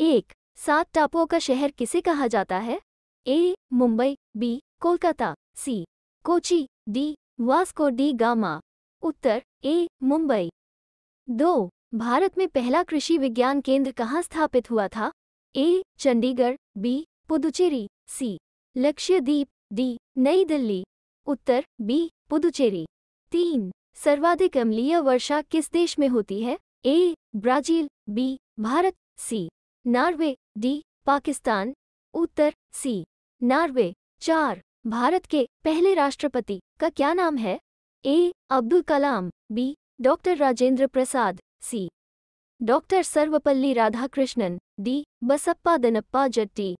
एक सात टापुओं का शहर किसे कहा जाता है A Mumbai B Kolkata C Kochi D Vasco da Gama उत्तर ए मुंबई दो भारत में पहला कृषि विज्ञान केंद्र कहाँ स्थापित हुआ था A Chandigarh B Puducherry C Lakshadweep D New Delhi Uttar B Puducherry तीन सर्वाधिक अम्लीय वर्षा किस देश में होती है A Brazil B Bharat C Norway D Pakistan उत्तर सी नार्वे चार भारत के पहले राष्ट्रपति का क्या नाम है A Abdul Kalam B doctor Rajendra Prasad C doctor Sarvepalli Radhakrishnan D Basappa Danappa Jatti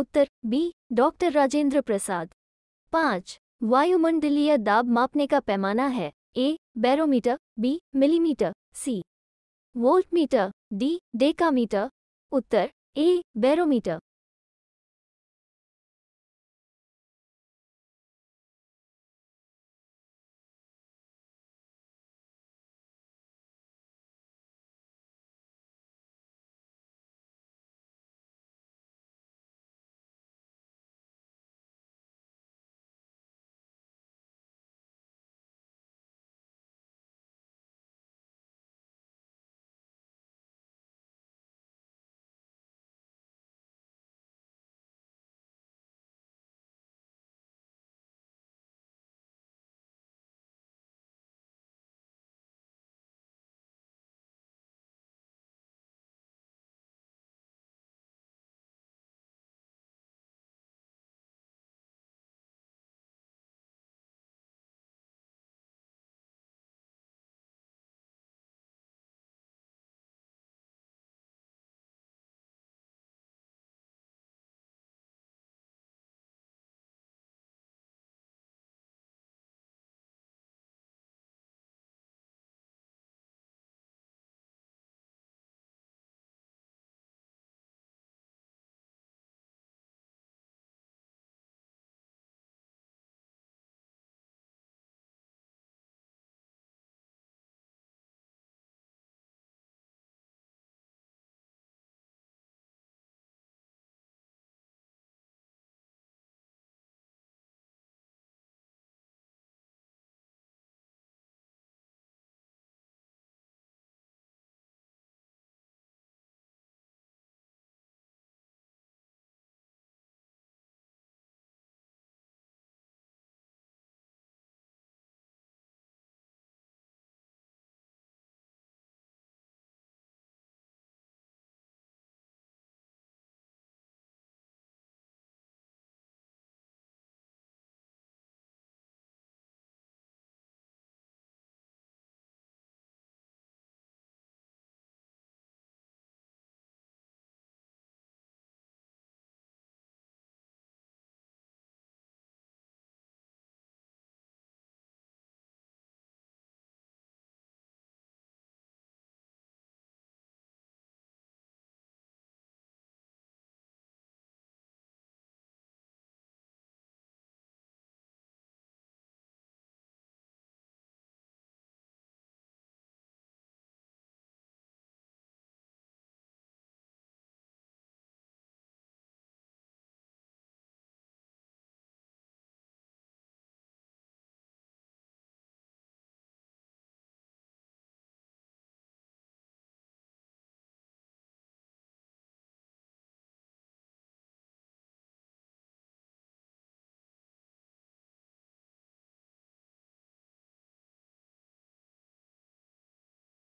उत्तर बी डॉक्टर राजेंद्र प्रसाद पाँच वायुमंडलीय दाब मापने का पैमाना है A barometer B millimetre C voltmeter D decametre उत्तर ए बैरोमीटर